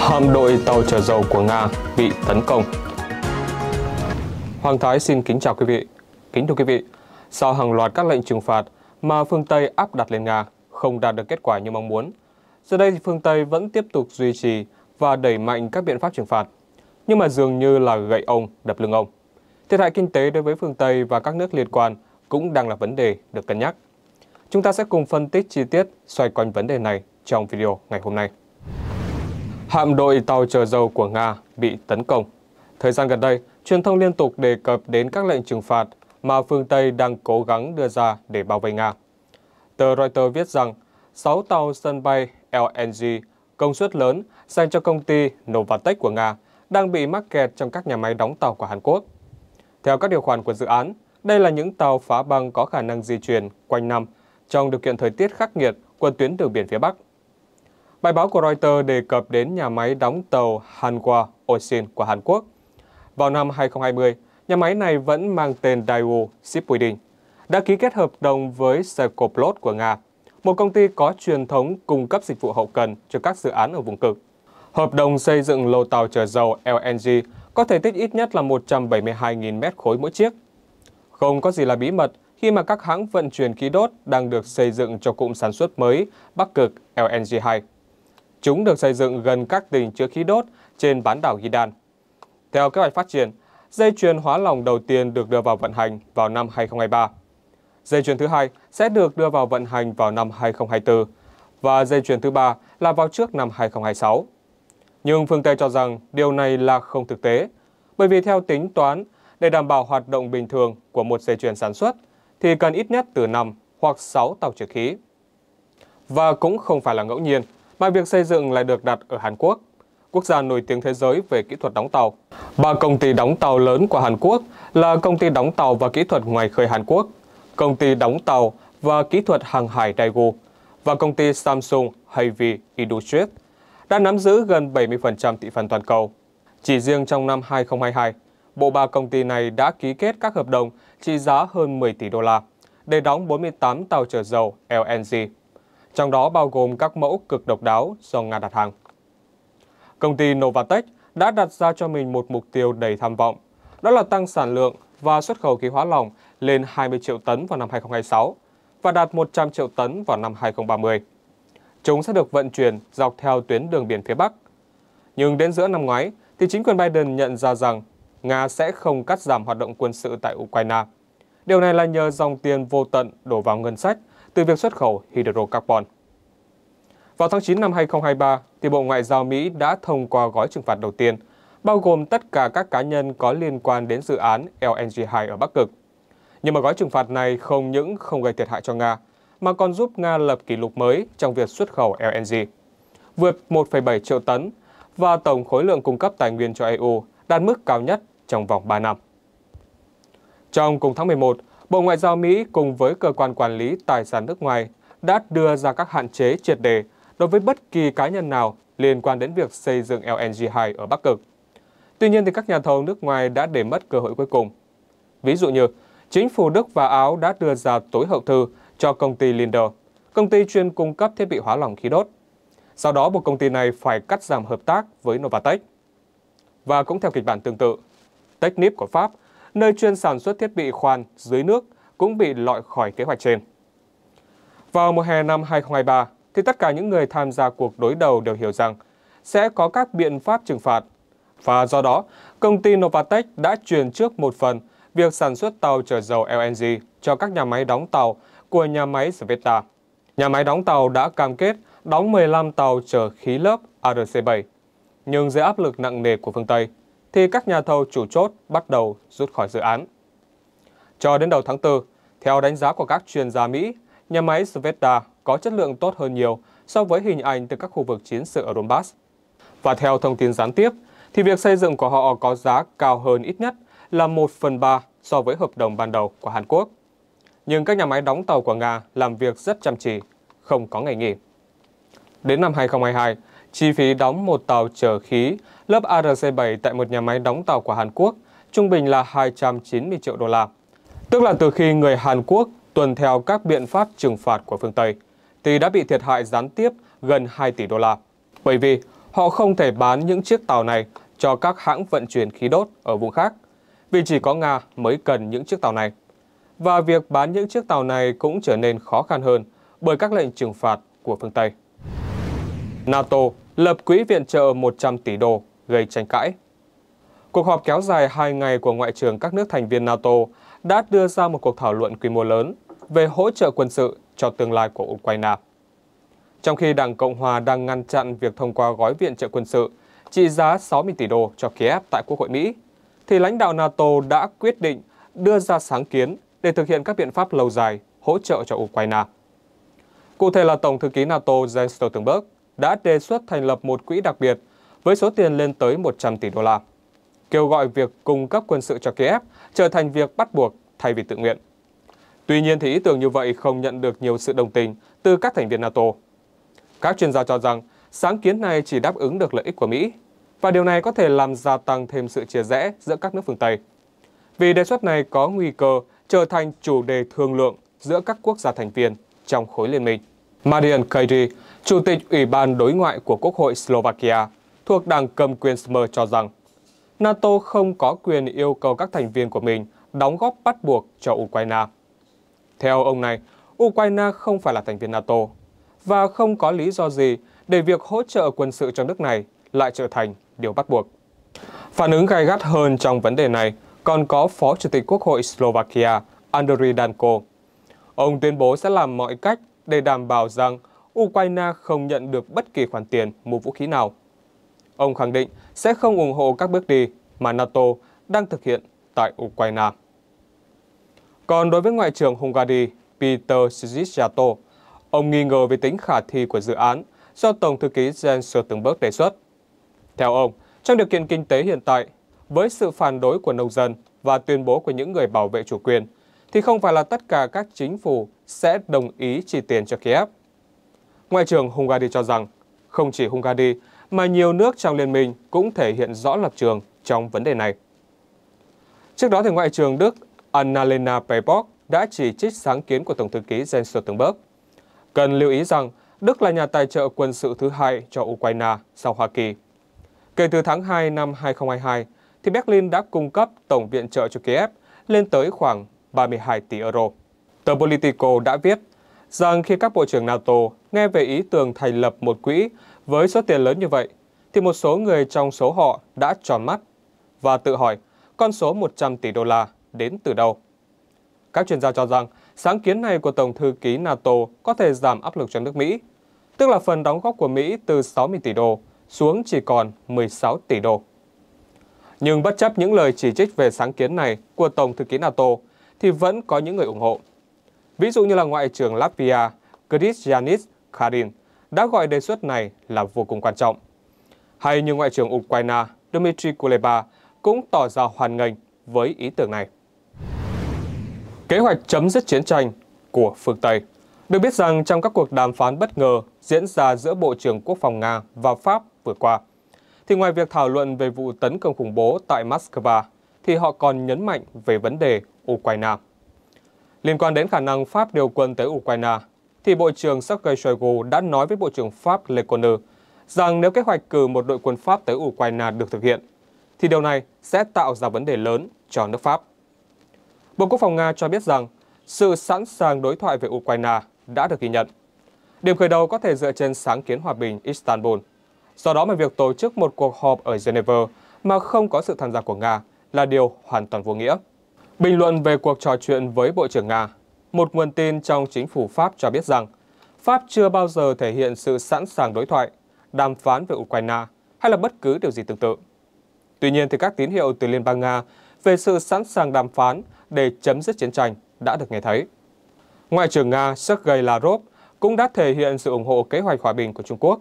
hạm đội tàu chở dầu của Nga bị tấn công. Hoàng Thái xin kính chào quý vị. Kính thưa quý vị, sau hàng loạt các lệnh trừng phạt mà phương Tây áp đặt lên Nga không đạt được kết quả như mong muốn, giờ đây phương Tây vẫn tiếp tục duy trì và đẩy mạnh các biện pháp trừng phạt, nhưng mà dường như là gậy ông đập lưng ông. Thiệt hại kinh tế đối với phương Tây và các nước liên quan cũng đang là vấn đề được cân nhắc. Chúng ta sẽ cùng phân tích chi tiết xoay quanh vấn đề này trong video ngày hôm nay. Hạm đội tàu chở dầu của Nga bị tấn công. Thời gian gần đây, truyền thông liên tục đề cập đến các lệnh trừng phạt mà phương Tây đang cố gắng đưa ra để bảo vệ Nga. Tờ Reuters viết rằng 6 tàu sân bay LNG công suất lớn dành cho công ty Novatec của Nga đang bị mắc kẹt trong các nhà máy đóng tàu của Hàn Quốc. Theo các điều khoản của dự án, đây là những tàu phá băng có khả năng di chuyển quanh năm trong điều kiện thời tiết khắc nghiệt của tuyến đường biển phía Bắc. Bài báo của Reuters đề cập đến nhà máy đóng tàu Hanwha Ocean của Hàn Quốc. Vào năm 2020, nhà máy này vẫn mang tên Daewoo Shipbuilding, đã ký kết hợp đồng với Secoplot của Nga, một công ty có truyền thống cung cấp dịch vụ hậu cần cho các dự án ở vùng cực. Hợp đồng xây dựng lô tàu chở dầu LNG có thể tích ít nhất là 172.000 mét khối mỗi chiếc. Không có gì là bí mật khi mà các hãng vận chuyển khí đốt đang được xây dựng cho cụm sản xuất mới Bắc Cực LNG 2. Chúng được xây dựng gần các tỉnh chứa khí đốt trên bán đảo Hidan. Theo kế hoạch phát triển, dây chuyền hóa lỏng đầu tiên được đưa vào vận hành vào năm 2023. Dây chuyền thứ hai sẽ được đưa vào vận hành vào năm 2024 và dây chuyền thứ ba là vào trước năm 2026. Nhưng phương Tây cho rằng điều này là không thực tế, bởi vì theo tính toán, để đảm bảo hoạt động bình thường của một dây chuyền sản xuất thì cần ít nhất từ 5 hoặc 6 tàu chở khí. Và cũng không phải là ngẫu nhiên mà việc xây dựng lại được đặt ở Hàn Quốc, quốc gia nổi tiếng thế giới về kỹ thuật đóng tàu. Ba công ty đóng tàu lớn của Hàn Quốc là công ty đóng tàu và kỹ thuật ngoài khơi Hàn Quốc, công ty đóng tàu và kỹ thuật hàng hải Daegu và công ty Samsung Heavy Industries đã nắm giữ gần 70% thị phần toàn cầu. Chỉ riêng trong năm 2022, bộ ba công ty này đã ký kết các hợp đồng trị giá hơn 10 tỷ đô la để đóng 48 tàu chở dầu LNG trong đó bao gồm các mẫu cực độc đáo do Nga đặt hàng. Công ty Novatech đã đặt ra cho mình một mục tiêu đầy tham vọng, đó là tăng sản lượng và xuất khẩu khí hóa lỏng lên 20 triệu tấn vào năm 2026 và đạt 100 triệu tấn vào năm 2030. Chúng sẽ được vận chuyển dọc theo tuyến đường biển phía Bắc. Nhưng đến giữa năm ngoái, thì chính quyền Biden nhận ra rằng Nga sẽ không cắt giảm hoạt động quân sự tại Ukraine. Điều này là nhờ dòng tiền vô tận đổ vào ngân sách từ việc xuất khẩu hydrocarbon. Vào tháng 9 năm 2023, thì Bộ Ngoại giao Mỹ đã thông qua gói trừng phạt đầu tiên, bao gồm tất cả các cá nhân có liên quan đến dự án LNG-2 ở Bắc Cực. Nhưng mà gói trừng phạt này không những không gây thiệt hại cho Nga, mà còn giúp Nga lập kỷ lục mới trong việc xuất khẩu LNG, vượt 1,7 triệu tấn và tổng khối lượng cung cấp tài nguyên cho EU đạt mức cao nhất trong vòng 3 năm. Trong cùng tháng 11, Bộ Ngoại giao Mỹ cùng với cơ quan quản lý tài sản nước ngoài đã đưa ra các hạn chế triệt đề đối với bất kỳ cá nhân nào liên quan đến việc xây dựng LNG-2 ở Bắc Cực. Tuy nhiên, thì các nhà thầu nước ngoài đã để mất cơ hội cuối cùng. Ví dụ như, chính phủ Đức và Áo đã đưa ra tối hậu thư cho công ty Linde, công ty chuyên cung cấp thiết bị hóa lỏng khí đốt. Sau đó, một công ty này phải cắt giảm hợp tác với Novatech. Và cũng theo kịch bản tương tự, Technip của Pháp – nơi chuyên sản xuất thiết bị khoan dưới nước cũng bị loại khỏi kế hoạch trên. Vào mùa hè năm 2023, thì tất cả những người tham gia cuộc đối đầu đều hiểu rằng sẽ có các biện pháp trừng phạt. Và do đó, công ty Novatech đã truyền trước một phần việc sản xuất tàu chở dầu LNG cho các nhà máy đóng tàu của nhà máy Sveta. Nhà máy đóng tàu đã cam kết đóng 15 tàu chở khí lớp ARC-7. Nhưng dưới áp lực nặng nề của phương Tây, thì các nhà thầu chủ chốt bắt đầu rút khỏi dự án. Cho đến đầu tháng 4, theo đánh giá của các chuyên gia Mỹ, nhà máy Sveta có chất lượng tốt hơn nhiều so với hình ảnh từ các khu vực chiến sự ở Donbass. Và theo thông tin gián tiếp, thì việc xây dựng của họ có giá cao hơn ít nhất là 1 phần 3 so với hợp đồng ban đầu của Hàn Quốc. Nhưng các nhà máy đóng tàu của Nga làm việc rất chăm chỉ, không có ngày nghỉ. Đến năm 2022, Chi phí đóng một tàu chở khí lớp ARC-7 tại một nhà máy đóng tàu của Hàn Quốc trung bình là 290 triệu đô la. Tức là từ khi người Hàn Quốc tuân theo các biện pháp trừng phạt của phương Tây, thì đã bị thiệt hại gián tiếp gần 2 tỷ đô la. Bởi vì họ không thể bán những chiếc tàu này cho các hãng vận chuyển khí đốt ở vùng khác, vì chỉ có Nga mới cần những chiếc tàu này. Và việc bán những chiếc tàu này cũng trở nên khó khăn hơn bởi các lệnh trừng phạt của phương Tây. NATO lập quỹ viện trợ 100 tỷ đô, gây tranh cãi. Cuộc họp kéo dài 2 ngày của Ngoại trưởng các nước thành viên NATO đã đưa ra một cuộc thảo luận quy mô lớn về hỗ trợ quân sự cho tương lai của Ukraine. Trong khi Đảng Cộng Hòa đang ngăn chặn việc thông qua gói viện trợ quân sự trị giá 60 tỷ đô cho Kiev tại Quốc hội Mỹ, thì lãnh đạo NATO đã quyết định đưa ra sáng kiến để thực hiện các biện pháp lâu dài hỗ trợ cho Ukraine. Cụ thể là Tổng thư ký NATO Jens Stoltenberg đã đề xuất thành lập một quỹ đặc biệt với số tiền lên tới 100 tỷ đô la, kêu gọi việc cung cấp quân sự cho Kiev trở thành việc bắt buộc thay vì tự nguyện. Tuy nhiên thì ý tưởng như vậy không nhận được nhiều sự đồng tình từ các thành viên NATO. Các chuyên gia cho rằng sáng kiến này chỉ đáp ứng được lợi ích của Mỹ và điều này có thể làm gia tăng thêm sự chia rẽ giữa các nước phương Tây. Vì đề xuất này có nguy cơ trở thành chủ đề thương lượng giữa các quốc gia thành viên trong khối liên minh. Marian Kajdi, Chủ tịch Ủy ban Đối ngoại của Quốc hội Slovakia, thuộc đảng cầm quyền Smer cho rằng NATO không có quyền yêu cầu các thành viên của mình đóng góp bắt buộc cho Ukraine. Theo ông này, Ukraine không phải là thành viên NATO và không có lý do gì để việc hỗ trợ quân sự cho nước này lại trở thành điều bắt buộc. Phản ứng gai gắt hơn trong vấn đề này còn có Phó Chủ tịch Quốc hội Slovakia Andriy Danko. Ông tuyên bố sẽ làm mọi cách để đảm bảo rằng Ukraine không nhận được bất kỳ khoản tiền mua vũ khí nào. Ông khẳng định sẽ không ủng hộ các bước đi mà NATO đang thực hiện tại Ukraine. Còn đối với Ngoại trưởng Hungary Peter Szijjarto, ông nghi ngờ về tính khả thi của dự án do Tổng thư ký Jens Stoltenberg đề xuất. Theo ông, trong điều kiện kinh tế hiện tại, với sự phản đối của nông dân và tuyên bố của những người bảo vệ chủ quyền, thì không phải là tất cả các chính phủ sẽ đồng ý chi tiền cho Kiev. Ngoại trưởng Hungary cho rằng, không chỉ Hungary mà nhiều nước trong liên minh cũng thể hiện rõ lập trường trong vấn đề này. Trước đó, thì Ngoại trưởng Đức Annalena Baerbock đã chỉ trích sáng kiến của Tổng thư ký Jens Stoltenberg. Cần lưu ý rằng, Đức là nhà tài trợ quân sự thứ hai cho Ukraine sau Hoa Kỳ. Kể từ tháng 2 năm 2022, thì Berlin đã cung cấp tổng viện trợ cho Kiev lên tới khoảng 32 tỷ euro. Tờ Politico đã viết rằng khi các bộ trưởng NATO nghe về ý tưởng thành lập một quỹ với số tiền lớn như vậy, thì một số người trong số họ đã tròn mắt và tự hỏi con số 100 tỷ đô la đến từ đâu. Các chuyên gia cho rằng sáng kiến này của Tổng thư ký NATO có thể giảm áp lực cho nước Mỹ, tức là phần đóng góp của Mỹ từ 60 tỷ đô xuống chỉ còn 16 tỷ đô. Nhưng bất chấp những lời chỉ trích về sáng kiến này của Tổng thư ký NATO, thì vẫn có những người ủng hộ. Ví dụ như là Ngoại trưởng Latvia Kristianis Karin đã gọi đề xuất này là vô cùng quan trọng. Hay như Ngoại trưởng Ukraine Dmitry Kuleba cũng tỏ ra hoàn ngành với ý tưởng này. Kế hoạch chấm dứt chiến tranh của phương Tây Được biết rằng trong các cuộc đàm phán bất ngờ diễn ra giữa Bộ trưởng Quốc phòng Nga và Pháp vừa qua, thì ngoài việc thảo luận về vụ tấn công khủng bố tại Moscow, thì họ còn nhấn mạnh về vấn đề Ukraine. Liên quan đến khả năng Pháp điều quân tới Ukraine, thì Bộ trưởng Sergei Shoigu đã nói với Bộ trưởng Pháp Le Conner rằng nếu kế hoạch cử một đội quân Pháp tới Ukraine được thực hiện, thì điều này sẽ tạo ra vấn đề lớn cho nước Pháp. Bộ Quốc phòng Nga cho biết rằng sự sẵn sàng đối thoại về Ukraine đã được ghi nhận. Điểm khởi đầu có thể dựa trên sáng kiến hòa bình Istanbul. Do đó mà việc tổ chức một cuộc họp ở Geneva mà không có sự tham gia của Nga là điều hoàn toàn vô nghĩa. Bình luận về cuộc trò chuyện với Bộ trưởng Nga, một nguồn tin trong chính phủ Pháp cho biết rằng Pháp chưa bao giờ thể hiện sự sẵn sàng đối thoại, đàm phán về Ukraine hay là bất cứ điều gì tương tự. Tuy nhiên, thì các tín hiệu từ Liên bang Nga về sự sẵn sàng đàm phán để chấm dứt chiến tranh đã được nghe thấy. Ngoại trưởng Nga Sergei Lavrov cũng đã thể hiện sự ủng hộ kế hoạch hòa bình của Trung Quốc,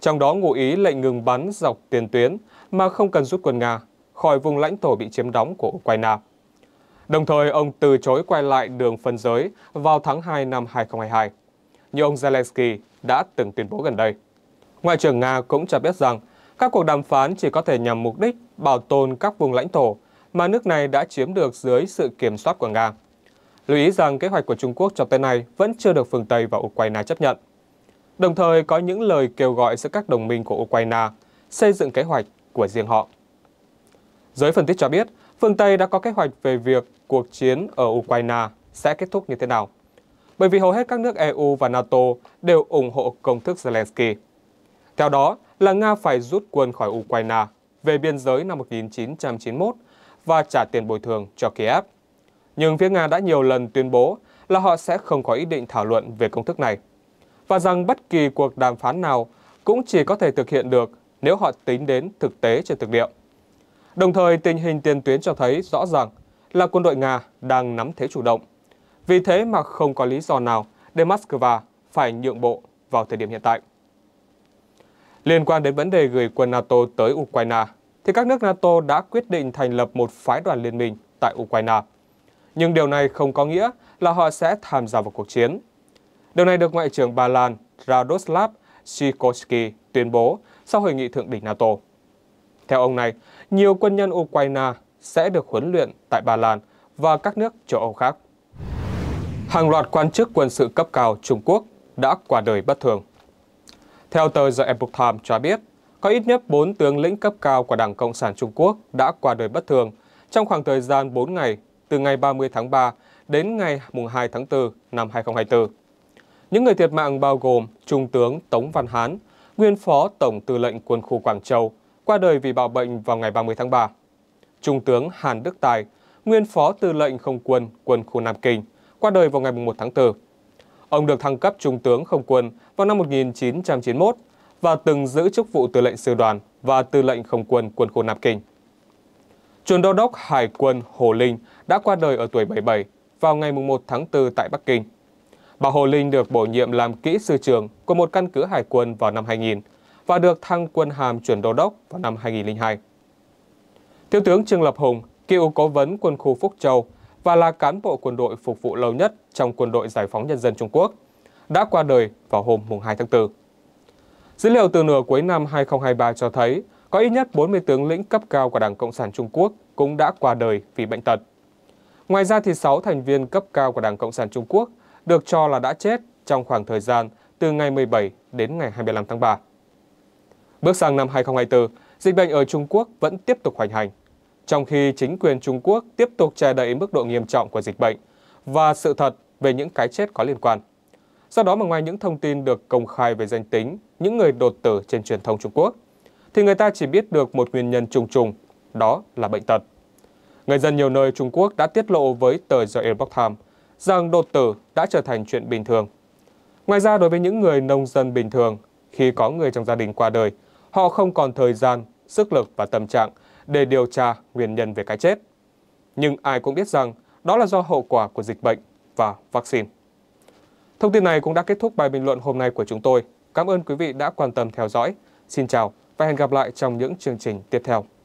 trong đó ngụ ý lệnh ngừng bắn dọc tiền tuyến mà không cần rút quân Nga khỏi vùng lãnh thổ bị chiếm đóng của Ukraine. Đồng thời, ông từ chối quay lại đường phân giới vào tháng 2 năm 2022, như ông Zelensky đã từng tuyên bố gần đây. Ngoại trưởng Nga cũng cho biết rằng các cuộc đàm phán chỉ có thể nhằm mục đích bảo tồn các vùng lãnh thổ mà nước này đã chiếm được dưới sự kiểm soát của Nga. Lưu ý rằng kế hoạch của Trung Quốc cho tới nay vẫn chưa được phương Tây và Ukraine chấp nhận. Đồng thời có những lời kêu gọi giữa các đồng minh của Ukraine xây dựng kế hoạch của riêng họ. Giới phân tích cho biết, phương Tây đã có kế hoạch về việc cuộc chiến ở Ukraine sẽ kết thúc như thế nào. Bởi vì hầu hết các nước EU và NATO đều ủng hộ công thức Zelensky. Theo đó là Nga phải rút quân khỏi Ukraine về biên giới năm 1991 và trả tiền bồi thường cho Kiev. Nhưng phía Nga đã nhiều lần tuyên bố là họ sẽ không có ý định thảo luận về công thức này và rằng bất kỳ cuộc đàm phán nào cũng chỉ có thể thực hiện được nếu họ tính đến thực tế trên thực địa. Đồng thời, tình hình tiền tuyến cho thấy rõ ràng là quân đội Nga đang nắm thế chủ động. Vì thế mà không có lý do nào để Moscow phải nhượng bộ vào thời điểm hiện tại. Liên quan đến vấn đề gửi quân NATO tới Ukraine, thì các nước NATO đã quyết định thành lập một phái đoàn liên minh tại Ukraine. Nhưng điều này không có nghĩa là họ sẽ tham gia vào cuộc chiến. Điều này được Ngoại trưởng Ba Lan Radoslav Sikorsky tuyên bố sau hội nghị thượng đỉnh NATO. Theo ông này, nhiều quân nhân Ukraine sẽ được huấn luyện tại Ba Lan và các nước châu Âu khác. Hàng loạt quan chức quân sự cấp cao Trung Quốc đã qua đời bất thường. Theo tờ The Epoch Times cho biết, có ít nhất 4 tướng lĩnh cấp cao của Đảng Cộng sản Trung Quốc đã qua đời bất thường trong khoảng thời gian 4 ngày, từ ngày 30 tháng 3 đến ngày 2 tháng 4 năm 2024. Những người thiệt mạng bao gồm Trung tướng Tống Văn Hán, nguyên phó Tổng tư lệnh quân khu Quảng Châu, qua đời vì bạo bệnh vào ngày 30 tháng 3. Trung tướng Hàn Đức Tài, nguyên phó tư lệnh không quân quân khu Nam Kinh, qua đời vào ngày 1 tháng 4. Ông được thăng cấp trung tướng không quân vào năm 1991 và từng giữ chức vụ tư lệnh sư đoàn và tư lệnh không quân quân khu Nam Kinh. Chuẩn đô đốc Hải quân Hồ Linh đã qua đời ở tuổi 77 vào ngày 1 tháng 4 tại Bắc Kinh. Bà Hồ Linh được bổ nhiệm làm kỹ sư trưởng của một căn cứ hải quân vào năm 2000 và được thăng quân hàm chuẩn đô đốc vào năm 2002. Thiếu tướng Trương Lập Hùng, cựu cố vấn quân khu Phúc Châu và là cán bộ quân đội phục vụ lâu nhất trong quân đội Giải phóng Nhân dân Trung Quốc, đã qua đời vào hôm 2 tháng 4. Dữ liệu từ nửa cuối năm 2023 cho thấy có ít nhất 40 tướng lĩnh cấp cao của Đảng Cộng sản Trung Quốc cũng đã qua đời vì bệnh tật. Ngoài ra thì 6 thành viên cấp cao của Đảng Cộng sản Trung Quốc được cho là đã chết trong khoảng thời gian từ ngày 17 đến ngày 25 tháng 3. Bước sang năm 2024, dịch bệnh ở Trung Quốc vẫn tiếp tục hoành hành. Trong khi chính quyền Trung Quốc tiếp tục che đậy mức độ nghiêm trọng của dịch bệnh và sự thật về những cái chết có liên quan. Do đó mà ngoài những thông tin được công khai về danh tính những người đột tử trên truyền thông Trung Quốc, thì người ta chỉ biết được một nguyên nhân trùng trùng, đó là bệnh tật. Người dân nhiều nơi Trung Quốc đã tiết lộ với tờ The Epoch Times rằng đột tử đã trở thành chuyện bình thường. Ngoài ra, đối với những người nông dân bình thường, khi có người trong gia đình qua đời họ không còn thời gian, sức lực và tâm trạng để điều tra nguyên nhân về cái chết. Nhưng ai cũng biết rằng đó là do hậu quả của dịch bệnh và vaccine. Thông tin này cũng đã kết thúc bài bình luận hôm nay của chúng tôi. Cảm ơn quý vị đã quan tâm theo dõi. Xin chào và hẹn gặp lại trong những chương trình tiếp theo.